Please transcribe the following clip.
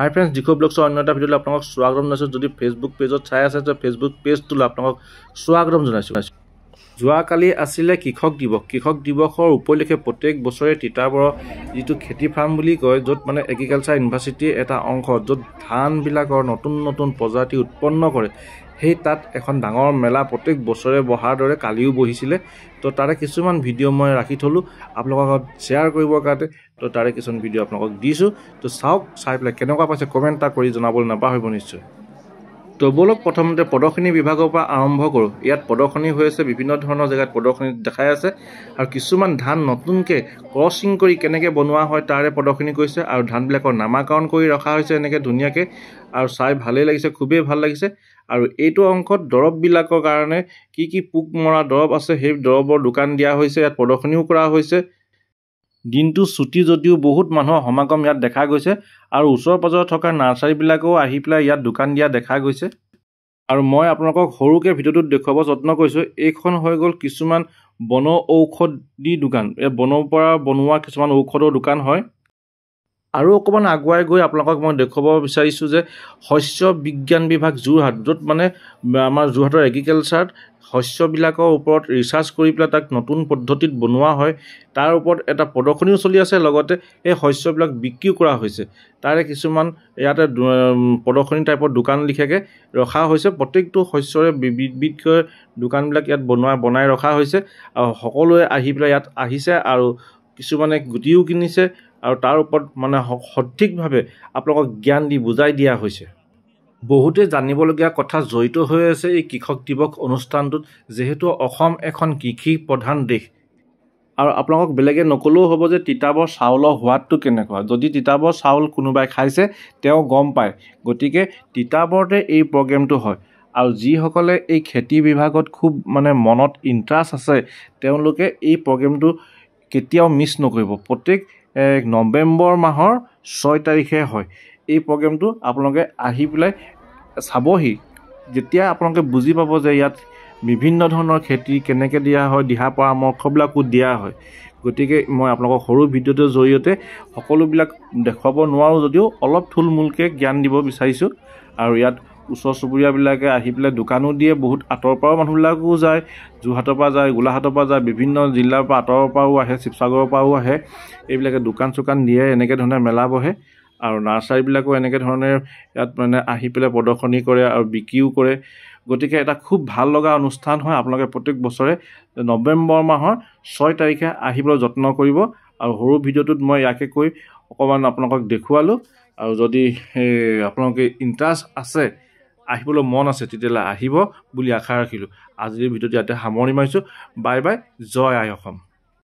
হাই friend Dishu ব্লগছৰ অন্য এটা ভিডিঅ'লৈ আপোনালোকক স্বাগতম জনাইছোঁ যদি ফেচবুক পেজত চাই আছে তেতিয়া ফেচবুক পেজটোলৈ আপোনালোকক স্বাগতম জনাইছোঁ যোৱাকালি আছিলে কৃষক দিৱস কৃষক দিৱসৰ উপলক্ষে প্ৰত্যেক বছৰে তিতাবৰৰ যিটো খেতি ফাৰ্ম বুলি কয় য'ত মানে এগ্ৰিকালচাৰ ইউনিভাৰ্চিটিৰ এটা অংশ য'ত ধানবিলাকৰ নতুন নতুন প্ৰজাতি উৎপন্ন কৰে সেই তাত এখন ডাঙৰ মেলা প্ৰত্যেক বছৰে বহাৰ দৰে কালিও বহিছিলে তো তাৰে কিছুমান ভিডিঅ' মই ৰাখি থ'লোঁ আপোনালোকৰ আগত শ্বেয়াৰ কৰিবৰ কাৰণে তো তাৰে কিছুমান ভিডিঅ' আপোনালোকক দিছোঁ তো চাওক চাই পেলাই কেনেকুৱা পাইছে কমেণ্ট এটা কৰি জনাবলৈ নাপাহৰিব নিশ্চয় তবলক প্ৰথমতে প্ৰদৰ্শনী বিভাগৰ পৰা আৰম্ভ কৰোঁ ইয়াত প্ৰদৰ্শনী হৈ আছে বিভিন্ন ধৰণৰ জেগাত প্ৰদৰ্শনী দেখাই আছে আৰু কিছুমান ধান নতুনকৈ ক্ৰচিং কৰি কেনেকৈ বনোৱা হয় তাৰে প্ৰদৰ্শনী কৰিছে আৰু ধানবিলাকৰ নামাকৰণ কৰি ৰখা হৈছে এনেকৈ ধুনীয়াকৈ আৰু চাই ভালেই লাগিছে খুবেই ভাল লাগিছে আৰু এইটো অংশত দৰৱবিলাকৰ কাৰণে কি কি পোক মৰা দৰৱ আছে সেই দৰৱৰ দোকান দিয়া হৈছে ইয়াত প্ৰদৰ্শনীও কৰা হৈছে দিনটো ছুটি যদিও বহুত মানুহৰ সমাগম ইয়াত দেখা গৈছে আৰু ওচৰ পাজৰে থকা নাৰ্চাৰীবিলাকেও আহি পেলাই ইয়াত দোকান দিয়া দেখা গৈছে আৰু মই আপোনালোকক সৰুকৈ ভিডিঅ'টোত দেখুৱাব যত্ন কৰিছোঁ এইখন হৈ গ'ল কিছুমান বন ঔষধি দোকান এই বনৰ পৰা বনোৱা কিছুমান ঔষধৰ দোকান হয় আৰু অকণমান আগুৱাই গৈ আপোনালোকক মই দেখুৱাব বিচাৰিছোঁ যে শস্য বিজ্ঞান বিভাগ যোৰহাট য'ত মানে আমাৰ যোৰহাটৰ এগ্ৰিকালচাৰত শস্যবিলাকৰ ওপৰত ৰিচাৰ্চ কৰি পেলাই তাক নতুন পদ্ধতিত বনোৱা হয় তাৰ ওপৰত এটা প্ৰদৰ্শনীও চলি আছে লগতে এই শস্যবিলাক বিক্ৰীও কৰা হৈছে তাৰে কিছুমান ইয়াতে প্ৰদৰ্শনী টাইপৰ দোকান লিখাকৈ ৰখা হৈছে প্ৰত্যেকটো শস্যৰে বিধকৈ দোকানবিলাক ইয়াত বনোৱা বনাই ৰখা হৈছে আৰু সকলোৱে আহি পেলাই ইয়াত আহিছে আৰু কিছুমানে গুটিও কিনিছে আৰু তাৰ ওপৰত মানে সঠিকভাৱে আপোনালোকক জ্ঞান দি বুজাই দিয়া হৈছে বহুতে জানিবলগীয়া কথা জড়িত হৈ আছে এই কৃষক দিৱস অনুষ্ঠানটোত যিহেতু অসম এখন কৃষি প্ৰধান দেশ আৰু আপোনালোকক বেলেগে নক'লেও হ'ব যে তিতাবৰ চাউলৰ সোৱাদটো কেনেকুৱা যদি তিতাবৰ চাউল কোনোবাই খাইছে তেওঁ গম পায় গতিকে তিতাবৰতে এই প্ৰগ্ৰেমটো হয় আৰু যিসকলে এই খেতি বিভাগত খুব মানে মনত ইণ্টাৰেষ্ট আছে তেওঁলোকে এই প্ৰগ্ৰেমটো কেতিয়াও মিছ নকৰিব প্ৰত্যেক নৱেম্বৰ মাহৰ ছয় তাৰিখে হয় এই প্ৰগ্ৰেমটো আপোনালোকে আহি পেলাই চাবহি যেতিয়া আপোনালোকে বুজি পাব যে ইয়াত বিভিন্ন ধৰণৰ খেতি কেনেকৈ দিয়া হয় দিহা পৰামৰ্শবিলাকো দিয়া হয় গতিকে মই আপোনালোকক সৰু ভিডিঅ'টোৰ জৰিয়তে সকলোবিলাক দেখুৱাব নোৱাৰোঁ যদিও অলপ থুলমূলকৈ জ্ঞান দিব বিচাৰিছোঁ আৰু ইয়াত ওচৰ চুবুৰীয়াবিলাকে আহি পেলাই দোকানো দিয়ে বহুত আঁতৰৰ পৰাও মানুহবিলাকো যায় যোৰহাটৰ পৰা যায় গোলাঘাটৰ পৰা যায় বিভিন্ন জিলাৰ পৰা আঁতৰৰ পৰাও আহে শিৱসাগৰৰ পৰাও আহে এইবিলাকে দোকান চোকান দিয়ে এনেকৈ ধৰণে মেলা বহে আৰু নাৰ্চাৰীবিলাকো এনেকৈ ধৰণে ইয়াত মানে আহি পেলাই প্ৰদৰ্শনী কৰে আৰু বিক্ৰীও কৰে গতিকে এটা খুব ভাল লগা অনুষ্ঠান হয় আপোনালোকে প্ৰত্যেক বছৰে নৱেম্বৰ মাহৰ ছয় তাৰিখে আহিবলৈ যত্ন কৰিব আৰু সৰু ভিডিঅ'টোত মই ইয়াকে কৈ অকণমান আপোনালোকক দেখুৱালোঁ আৰু যদি আপোনালোকে ইণ্টাৰেষ্ট আছে আহিবলৈ মন আছে তেতিয়াহ'লে আহিব বুলি আশা ৰাখিলোঁ আজিৰ ভিডিঅ'টো ইয়াতে সামৰণি মাৰিছোঁ বাই বাই জয় আই অসম